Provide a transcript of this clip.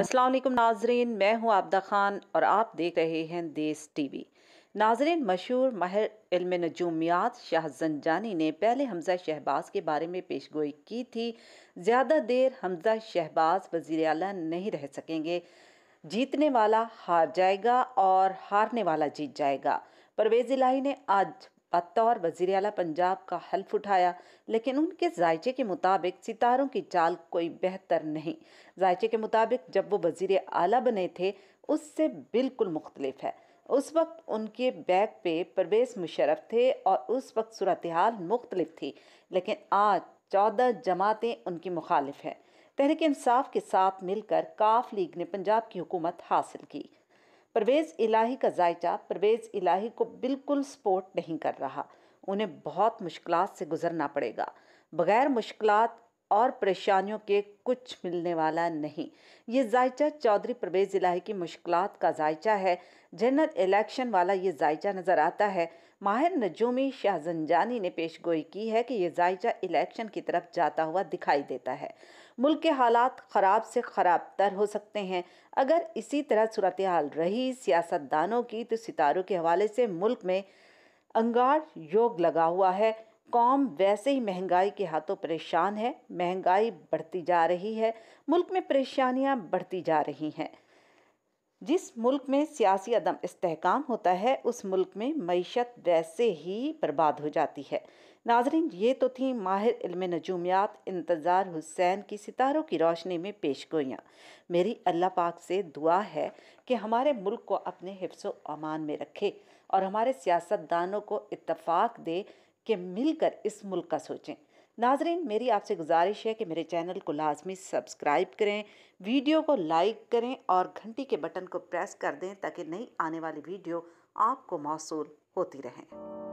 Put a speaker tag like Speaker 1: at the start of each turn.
Speaker 1: असलम नाजरीन मैं हूँ आबदा खान और आप देख रहे हैं टी टीवी नाजरीन मशहूर माहिर इल्म नजूमियात शाह जंजानी ने पहले हमजा शहबाज के बारे में पेश गोई की थी ज़्यादा देर हमजा शहबाज वज़ी अला नहीं रह सकेंगे जीतने वाला हार जाएगा और हारने वाला जीत जाएगा परवेज़ इलाही ने आज बतौर वजीर अला पंजाब का हल्फ उठाया लेकिन उनके जायचे के मुताबिक सितारों की चाल कोई बेहतर नहीं जायचे के मुताबिक जब वो वजीर अला बने थे उससे बिल्कुल मुख्तलिफ है उस वक्त उनके बैग पे परवेज मुशरफ थे और उस वक्त सूरत हाल मुख्तलिफ थी लेकिन आज चौदह जमातें उनकी मुखालिफ हैं तहरीक इंसाफ के साथ मिलकर काफ लीग ने पंजाब की हुकूमत हासिल की परवेज़ इलाही का जायचा परवेज़ इलाही को बिल्कुल सपोर्ट नहीं कर रहा उन्हें बहुत मुश्किल से गुजरना पड़ेगा बग़ैर मुश्किल और परेशानियों के कुछ मिलने वाला नहीं ये जायचा चौधरी प्रवेश जिला की मुश्किल का जायचा है जनरल इलेक्शन वाला ये जायचा नज़र आता है माहिर नजूमी शाहजंजानी ने पेश गोई की है कि ये जायचा इलेक्शन की तरफ जाता हुआ दिखाई देता है मुल्क के हालात ख़राब से ख़राब तर हो सकते हैं अगर इसी तरह सूरत हाल रही सियासतदानों की तो सितारों के हवाले से मुल्क में अंगार योग लगा हुआ है कौम वैसे ही महंगाई के हाथों परेशान है महंगाई बढ़ती जा रही है मुल्क में परेशानियां बढ़ती जा रही हैं जिस मुल्क में सियासी अदम इस्तेकाम होता है उस मुल्क में मीशत वैसे ही बर्बाद हो जाती है नाजरीन ये तो थी माहिर इल्म नजूमियात इंतज़ार हुसैन की सितारों की रोशनी में पेश गोयाँ मेरी अल्लाह पाक से दुआ है कि हमारे मुल्क को अपने हिफ्स अमान में रखे और हमारे सियासतदानों को इतफाक दे कि मिलकर इस मुल्क का सोचें नाजरीन मेरी आपसे गुजारिश है कि मेरे चैनल को लाजमी सब्सक्राइब करें वीडियो को लाइक करें और घंटी के बटन को प्रेस कर दें ताकि नई आने वाली वीडियो आपको मौसू होती रहें